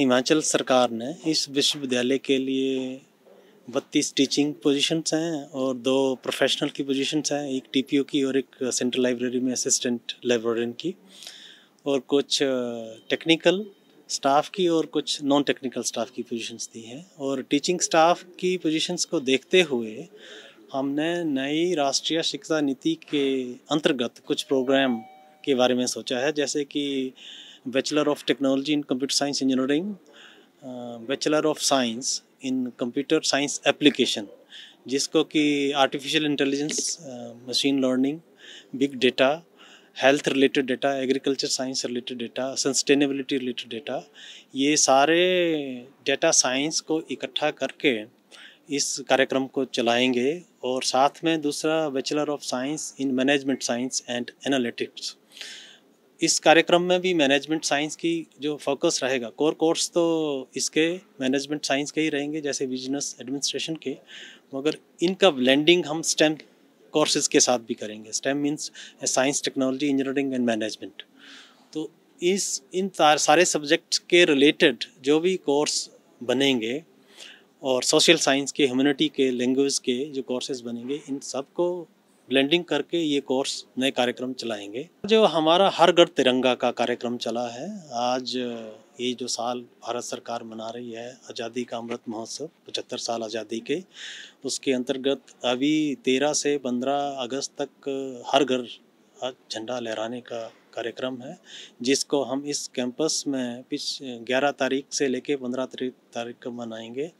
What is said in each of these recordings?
हिमाचल सरकार ने इस विश्वविद्यालय के लिए बत्तीस टीचिंग पोजीशंस हैं और दो प्रोफेशनल की पोजीशंस हैं एक टीपीओ की और एक सेंट्रल लाइब्रेरी में असिस्टेंट लाइब्रेरियन की और कुछ टेक्निकल स्टाफ की और कुछ नॉन टेक्निकल स्टाफ की पोजीशंस दी हैं और टीचिंग स्टाफ की पोजीशंस को देखते हुए हमने नई राष्ट्रीय शिक्षा नीति के अंतर्गत कुछ प्रोग्राम के बारे में सोचा है जैसे कि Bachelor of Technology in Computer Science Engineering, uh, Bachelor of Science in Computer Science Application, जिसको कि artificial intelligence machine learning big data health related data agriculture science related data sustainability related data ये सारे data science को इकट्ठा करके इस कार्यक्रम को चलाएंगे और साथ में दूसरा bachelor of science in management science and analytics इस कार्यक्रम में भी मैनेजमेंट साइंस की जो फोकस रहेगा कोर कोर्स तो इसके मैनेजमेंट साइंस के ही रहेंगे जैसे बिजनेस एडमिनिस्ट्रेशन के मगर इनका ब्लेंडिंग हम स्टेम कोर्सेज के साथ भी करेंगे STEM means science technology engineering and management तो इस इन सारे सब्जेक्ट के रिलेटेड जो भी कोर्स बनेंगे और सोशल साइंस के ह्यूमनिटी के लैंग्वेज के जो कोर्सेज बनेंगे इन सबको ब्लेंडिंग करके ये कोर्स नए कार्यक्रम चलाएंगे जो हमारा हर घर तिरंगा का कार्यक्रम चला है आज ये जो साल भारत सरकार मना रही है आज़ादी का अमृत महोत्सव पचहत्तर साल आज़ादी के उसके अंतर्गत अभी तेरह से पंद्रह अगस्त तक हर घर झंडा लहराने का कार्यक्रम है जिसको हम इस कैंपस में पिछ ग्यारह तारीख से लेके पंद्रह तारीख तारीख को मनाएंगे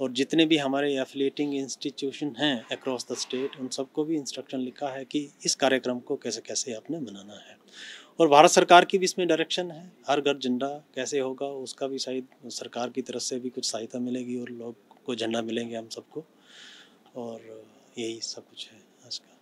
और जितने भी हमारे एफिलेटिंग इंस्टीट्यूशन हैं अक्रॉस द स्टेट उन सबको भी इंस्ट्रक्शन लिखा है कि इस कार्यक्रम को कैसे कैसे आपने मनाना है और भारत सरकार की भी इसमें डायरेक्शन है हर घर झंडा कैसे होगा उसका भी शायद सरकार की तरफ से भी कुछ सहायता मिलेगी और लोग को झंडा मिलेंगे हम सबको और यही सब कुछ है आज का